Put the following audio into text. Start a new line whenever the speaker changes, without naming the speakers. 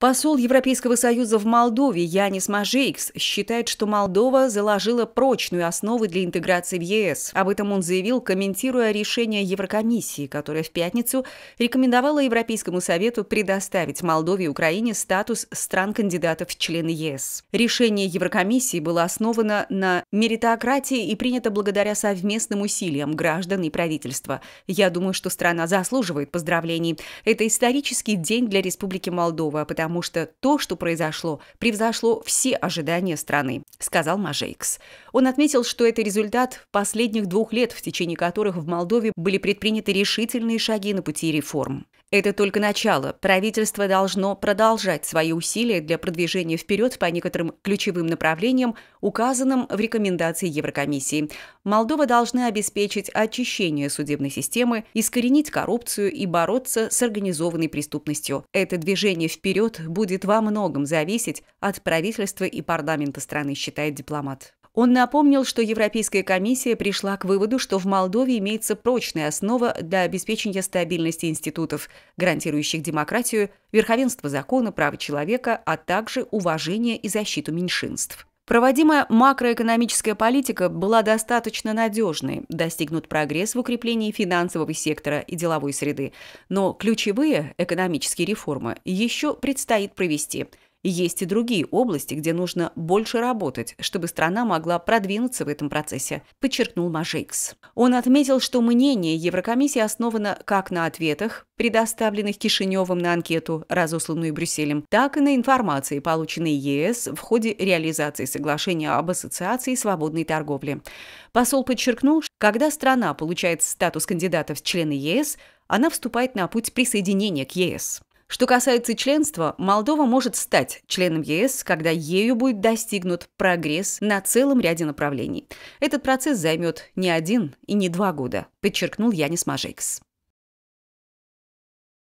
Посол Европейского Союза в Молдове Янис Мажейкс считает, что Молдова заложила прочную основу для интеграции в ЕС. Об этом он заявил, комментируя решение Еврокомиссии, которая в пятницу рекомендовала Европейскому Совету предоставить Молдове и Украине статус стран-кандидатов в члены ЕС. Решение Еврокомиссии было основано на меритократии и принято благодаря совместным усилиям граждан и правительства. Я думаю, что страна заслуживает поздравлений. Это исторический день для Республики Молдова, потому потому что то, что произошло, превзошло все ожидания страны, сказал Мажейкс. Он отметил, что это результат последних двух лет, в течение которых в Молдове были предприняты решительные шаги на пути реформ. Это только начало. Правительство должно продолжать свои усилия для продвижения вперед по некоторым ключевым направлениям, указанным в рекомендации Еврокомиссии. Молдова должна обеспечить очищение судебной системы, искоренить коррупцию и бороться с организованной преступностью. Это движение вперед будет во многом зависеть от правительства и парламента страны, считает дипломат. Он напомнил, что Европейская комиссия пришла к выводу, что в Молдове имеется прочная основа для обеспечения стабильности институтов, гарантирующих демократию, верховенство закона, права человека, а также уважение и защиту меньшинств. Проводимая макроэкономическая политика была достаточно надежной, достигнут прогресс в укреплении финансового сектора и деловой среды, но ключевые экономические реформы еще предстоит провести – есть и другие области, где нужно больше работать, чтобы страна могла продвинуться в этом процессе, подчеркнул Мажейкс. Он отметил, что мнение Еврокомиссии основано как на ответах, предоставленных Кишиневым на анкету, разосланную Брюсселем, так и на информации, полученной ЕС в ходе реализации соглашения об ассоциации свободной торговли. Посол подчеркнул, что когда страна получает статус кандидата в члены ЕС, она вступает на путь присоединения к ЕС. Что касается членства, Молдова может стать членом ЕС, когда ею будет достигнут прогресс на целом ряде направлений. Этот процесс займет не один и не два года, подчеркнул Янис Мажейкс.